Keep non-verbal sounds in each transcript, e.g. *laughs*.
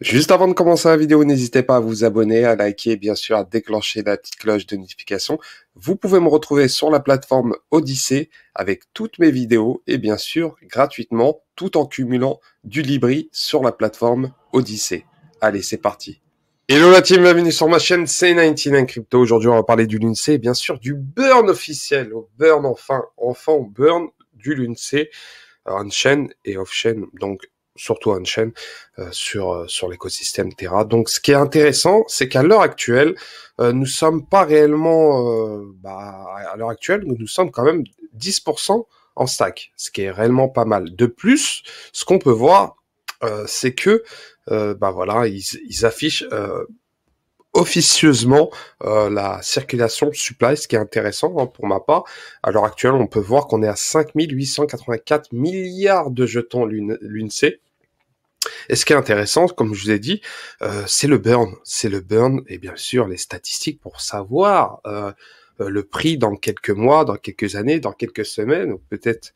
Juste avant de commencer la vidéo, n'hésitez pas à vous abonner, à liker et bien sûr à déclencher la petite cloche de notification. Vous pouvez me retrouver sur la plateforme Odyssée avec toutes mes vidéos et bien sûr gratuitement tout en cumulant du Libri sur la plateforme Odyssée. Allez, c'est parti. Hello la team, bienvenue sur ma chaîne C99 Crypto. Aujourd'hui, on va parler du LUNC bien sûr du burn officiel. Au burn enfin, enfin au burn du LUNC. on-chain et off-chain, donc surtout on-chain, euh, sur, euh, sur l'écosystème Terra. Donc ce qui est intéressant, c'est qu'à l'heure actuelle, euh, nous sommes pas réellement, bah, à l'heure actuelle, nous, nous sommes quand même 10% en stack, ce qui est réellement pas mal. De plus, ce qu'on peut voir, c'est que bah voilà, ils, ils affichent officieusement la circulation supply, ce qui est intéressant hein, pour ma part. À l'heure actuelle, on peut voir qu'on est à 5884 milliards de jetons l'UNC, et ce qui est intéressant, comme je vous ai dit, euh, c'est le burn. C'est le burn et bien sûr les statistiques pour savoir euh, euh, le prix dans quelques mois, dans quelques années, dans quelques semaines, ou peut-être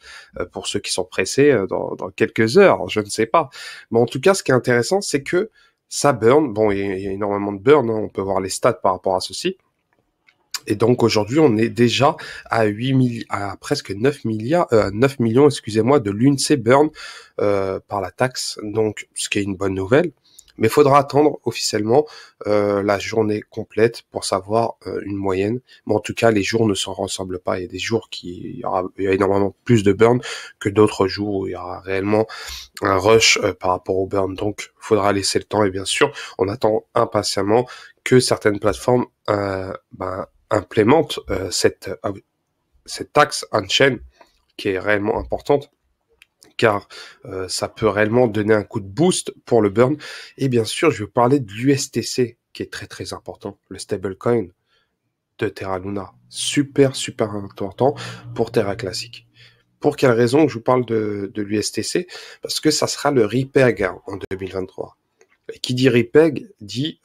pour ceux qui sont pressés, dans, quelques heures, je ne sais pas. Mais en tout cas, ce qui est intéressant, c'est que ça burn. Bon, il y a énormément de burn, hein. on peut voir les stats par rapport à ceci. Et donc aujourd'hui, on est déjà à 8 à presque 9 milliards, euh, 9 millions, excusez-moi, de l'UNC burn euh, par la taxe. Donc, ce qui est une bonne nouvelle. Mais il faudra attendre officiellement euh, la journée complète pour savoir euh, une moyenne. Mais en tout cas, les jours ne s'en ressemblent pas. Il y a des jours qui il y, énormément plus de burn que d'autres jours où il y aura réellement un rush euh, par rapport au burn. Donc, il faudra laisser le temps. Et bien sûr, on attend impatiemment que certaines plateformes ben, implémente euh, cette, euh, cette taxe en chaîne qui est réellement importante car euh, ça peut réellement donner un coup de boost pour le burn. Et bien sûr, je vais vous parler de l'USTC qui est très très important, le stablecoin de Terra Luna. Super super important pour Terra Classique. Pour quelle raison je vous parle de, de l'USTC Parce que ça sera le repair en 2023 qui dit RIPEG euh, dit,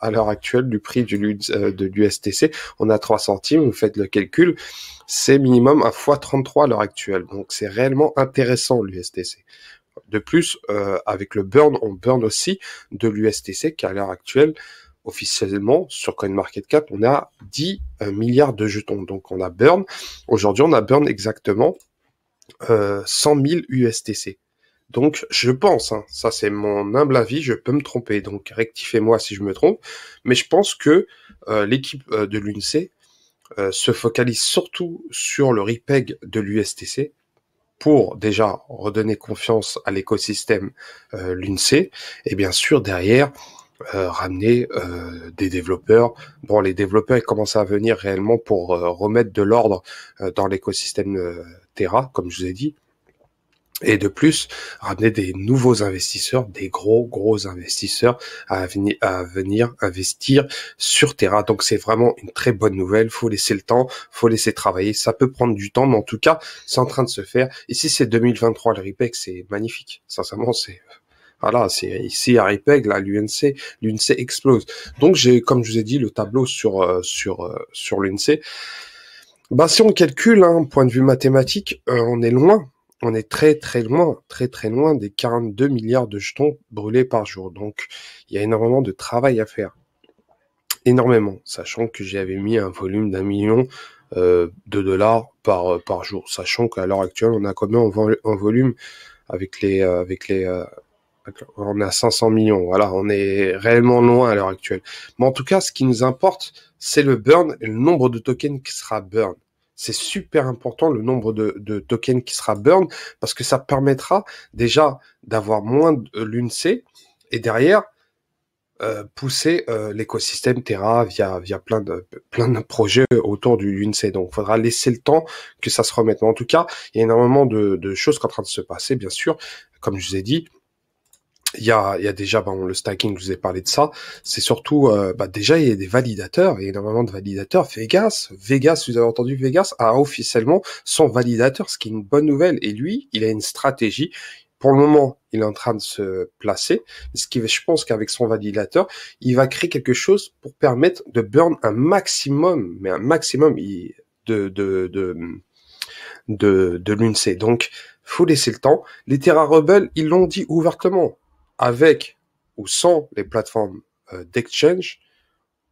à l'heure actuelle, du prix du, euh, de l'USTC, on a 3 centimes, vous faites le calcul, c'est minimum 1 fois 33 à l'heure actuelle. Donc c'est réellement intéressant l'USTC. De plus, euh, avec le burn, on burn aussi de l'USTC qui à l'heure actuelle, officiellement, sur CoinMarketCap, on a 10 milliards de jetons. Donc on a burn. Aujourd'hui, on a burn exactement euh, 100 000 USTC. Donc, je pense, hein, ça c'est mon humble avis, je peux me tromper, donc rectifiez-moi si je me trompe, mais je pense que euh, l'équipe euh, de l'UNC euh, se focalise surtout sur le repeg de l'USTC pour déjà redonner confiance à l'écosystème l'UNC, et bien sûr derrière ramener des développeurs. Bon, les développeurs commencent à venir réellement pour remettre de l'ordre dans l'écosystème Terra, comme je vous ai dit, et de plus, ramener des nouveaux investisseurs, des gros, gros investisseurs à, venir, à venir investir sur Terra. Donc c'est vraiment une très bonne nouvelle. faut laisser le temps, faut laisser travailler. Ça peut prendre du temps, mais en tout cas, c'est en train de se faire. Ici, c'est 2023, le RIPEC, c'est magnifique. Sincèrement, c'est... Voilà, c'est ici à Ripeg, là, l'UNC, l'UNC explose. Donc j'ai, comme je vous ai dit, le tableau sur euh, sur euh, sur l'UNC. Bah si on calcule, hein, point de vue mathématique, euh, on est loin on est très très loin, très très loin des 42 milliards de jetons brûlés par jour. Donc il y a énormément de travail à faire. Énormément, sachant que j'avais mis un volume d'un million euh, de dollars par, euh, par jour, sachant qu'à l'heure actuelle on a combien en, volume avec les euh, avec les on a 500 millions, voilà, on est réellement loin à l'heure actuelle. Mais en tout cas, ce qui nous importe, c'est le burn et le nombre de tokens qui sera burn. C'est super important le nombre de, tokens qui sera burn parce que ça permettra déjà d'avoir moins de euh, l'UNC et derrière euh, pousser euh, l'écosystème Terra via, via plein, de, plein de projets autour du l'UNC. Donc il faudra laisser le temps que ça se remette. Mais en tout cas, il y a énormément de, de choses qui sont en train de se passer, bien sûr. Comme je vous ai dit, il y a, déjà ben, le stacking, je vous ai parlé de ça. C'est surtout, euh, bah déjà, il y a des validateurs, il y a énormément de validateurs. Vegas, Vegas, vous avez entendu Vegas, a officiellement son validateur, ce qui est une bonne nouvelle. Et lui, il a une stratégie. Pour le moment, il est en train de se placer. Ce qui, je pense qu'avec son validateur, il va créer quelque chose pour permettre de burn un maximum, mais un maximum de, de, de, de, de l'UNC. Donc, faut laisser le temps. Les Terra Rebels, ils l'ont dit ouvertement avec ou sans les plateformes euh, d'exchange,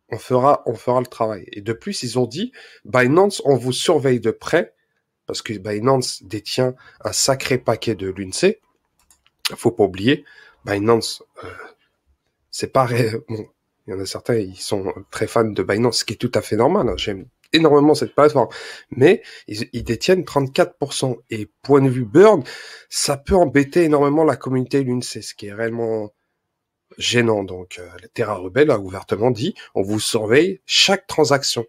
on fera, on fera le travail. Et de plus, ils ont dit, Binance, on vous surveille de près, parce que Binance détient un sacré paquet de l'UNC. Faut pas oublier, Binance, euh, c'est pas bon, il y en a certains, ils sont très fans de Binance, ce qui est tout à fait normal. Hein, j'aime énormément cette plateforme. Mais ils, détiennent 34%. Et point de vue Burn, ça peut embêter énormément la communauté c'est ce qui est réellement gênant. Donc, euh, Terra Rebelle a ouvertement dit, on vous surveille chaque transaction.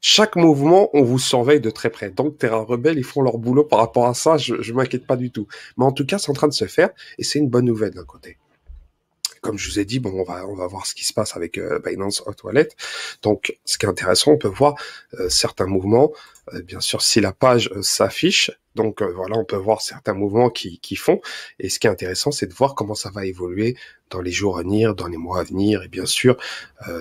Chaque mouvement, on vous surveille de très près. Donc, Terra Rebelle, ils font leur boulot par rapport à ça. Je, je m'inquiète pas du tout. Mais en tout cas, c'est en train de se faire et c'est une bonne nouvelle d'un côté. Comme je vous ai dit, bon, on va on va voir ce qui se passe avec euh, Binance Hot Wallet. Donc, ce qui est intéressant, on peut voir euh, certains mouvements. Euh, bien sûr, si la page s'affiche, donc voilà, on peut voir certains mouvements qui, qui font. Et ce qui est intéressant, c'est de voir comment ça va évoluer dans les jours à venir, dans les mois à venir, et bien sûr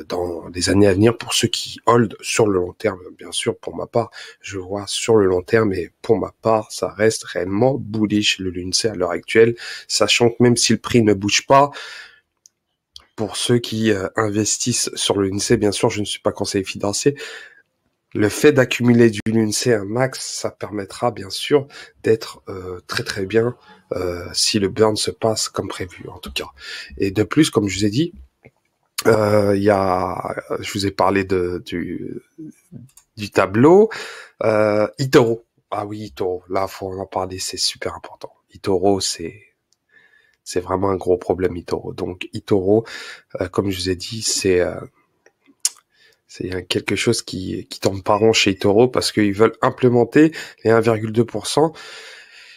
dans les années à venir pour ceux qui hold sur le long terme. Bien sûr, pour ma part, je vois sur le long terme, et pour ma part, ça reste réellement bullish le LUNC à l'heure actuelle, sachant que même si le prix ne bouge pas, pour ceux qui euh, investissent sur l'UNC, bien sûr, je ne suis pas conseiller financier. Le fait d'accumuler du l'UNC un max, ça permettra bien sûr d'être euh, très très bien euh, si le burn se passe comme prévu en tout cas. Et de plus, comme je vous ai dit, il y a, je vous ai parlé de, du, du tableau, Itoro. Ah oui, Itoro, là faut en parler, c'est super important. Itoro, c'est c'est vraiment un gros problème Itoro. Donc Itoro, euh, comme je vous ai dit, c'est euh, quelque chose qui, tombe par rond chez Itoro parce qu'ils veulent implémenter les 1,2%.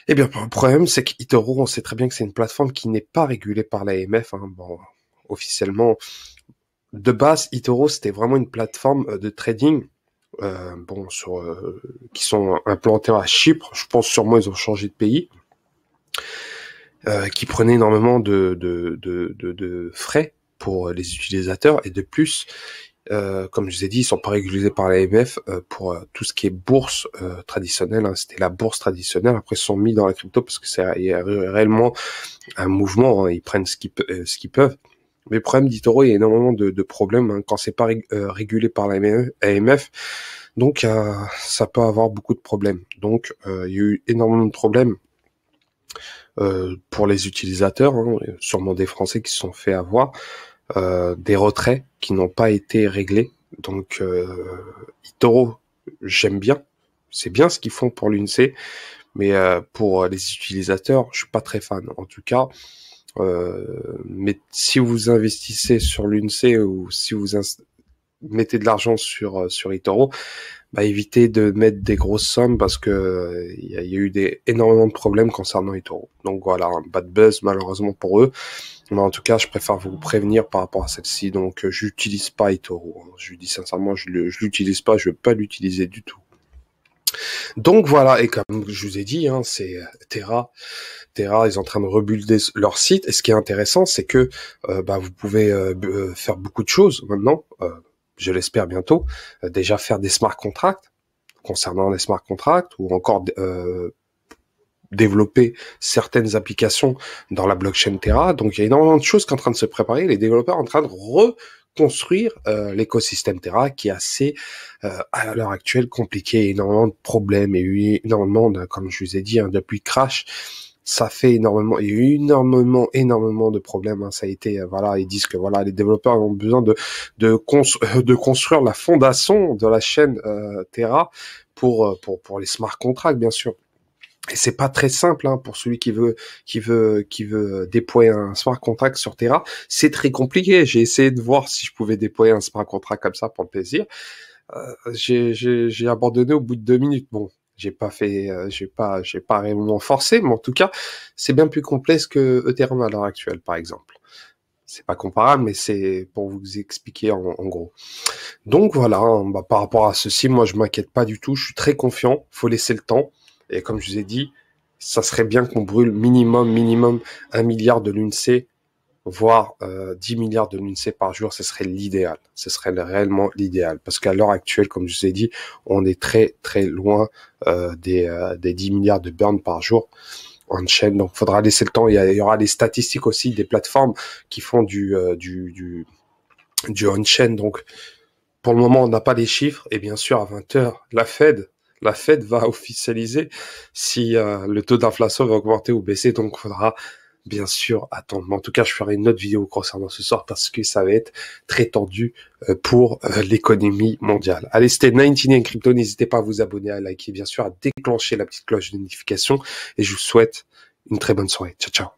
Eh bien, le problème, c'est qu'Itoro, on sait très bien que c'est une plateforme qui n'est pas régulée par l'AMF. Hein. Bon, officiellement, de base, Itoro, c'était vraiment une plateforme euh, de trading. bon, qui sont implantés à Chypre. Je pense sûrement ils ont changé de pays. Euh, qui prenait énormément de, de, de, de, frais pour les utilisateurs et de plus, euh, comme je vous ai dit, ils sont pas régulés par l'AMF euh, pour euh, tout ce qui est bourse traditionnelle. Hein, C'était la bourse traditionnelle. Après, ils sont mis dans la crypto parce que c'est réellement un mouvement. Hein. ils prennent ce qu'ils peuvent. Mais le problème d'Itoro, il y a énormément de, de problèmes hein, quand c'est pas régulé par l'AMF. Donc, ça peut avoir beaucoup de problèmes. Donc, il y a eu énormément de problèmes euh, pour les utilisateurs, hein, sûrement des Français qui se sont fait avoir, euh, des retraits qui n'ont pas été réglés. Donc, euh, Itoro, j'aime bien. C'est bien ce qu'ils font pour l'UNC, mais euh, pour les utilisateurs, je suis pas très fan. En tout cas, euh, mais si vous investissez sur l'UNC ou si vous mettez de l'argent sur sur Itoro, bah, éviter de mettre des grosses sommes parce que il y, a eu des, énormément de problèmes concernant Itoro Donc voilà, un bad buzz malheureusement pour eux. Mais en tout cas, je préfère vous prévenir par rapport à celle-ci. Donc euh, j'utilise pas Itoro Je dis sincèrement, je l'utilise pas, je vais pas l'utiliser du tout. Donc voilà, et comme je vous ai dit, hein, c'est euh, Terra. Terra, ils sont en train de rebuilder leur site. Et ce qui est intéressant, c'est que euh, bah, vous pouvez faire beaucoup de choses maintenant je l'espère bientôt, euh, déjà faire des smart contracts concernant les smart contracts ou encore euh, développer certaines applications dans la blockchain Terra. Donc il y a énormément de choses qui sont en train de se préparer. Les développeurs sont en train de reconstruire euh, l'écosystème Terra qui est assez à l'heure actuelle compliqué, énormément de problèmes et énormément, de, comme je vous ai dit, hein, depuis Crash, ça fait énormément, il y a eu énormément, énormément de problèmes. Hein. Ça a été, euh, voilà, ils disent que voilà, les développeurs ont besoin de de, *laughs* de construire la fondation de la chaîne euh, Terra pour euh, pour pour les smart contracts, bien sûr. Et c'est pas très simple hein, pour celui qui veut qui veut qui veut déployer un smart contract sur Terra. C'est très compliqué. J'ai essayé de voir si je pouvais déployer un smart contract comme ça pour le plaisir. Euh, j'ai abandonné au bout de deux minutes. Bon, j'ai pas fait, euh, j'ai pas, j'ai pas réellement forcé, mais en tout cas, c'est bien plus complexe que Ethereum à l'heure actuelle, par exemple. C'est pas comparable, mais c'est pour vous expliquer en, gros. Donc voilà, hein, bah, par rapport à ceci, moi je m'inquiète pas du tout, je suis très confiant. Faut laisser le temps. Et comme je vous ai dit, ça serait bien qu'on brûle minimum, minimum un milliard de l'UNC voir 10 euh, milliards de l'UNC par jour, ce serait l'idéal. Ce serait réellement l'idéal. Parce qu'à l'heure actuelle, comme je vous ai dit, on est très très loin euh, des, 10 euh, milliards de burn par jour en chaîne. Donc il faudra laisser le temps. Il y, aura des statistiques aussi des plateformes qui font du, du, du, on-chain. Donc pour le moment, on n'a pas les chiffres. Et bien sûr, à 20h, la Fed, la Fed va *laughs* officialiser si le taux d'inflation va augmenter ou baisser. Donc, il faudra bien sûr attendre. en tout cas, je ferai une autre vidéo concernant ce sort parce que ça va être très tendu euh, pour euh, l'économie mondiale. Allez, c'était 99 Crypto. N'hésitez pas à vous abonner, à liker, bien sûr, à déclencher la petite cloche de notification. Et je vous souhaite une très bonne soirée. Ciao, ciao.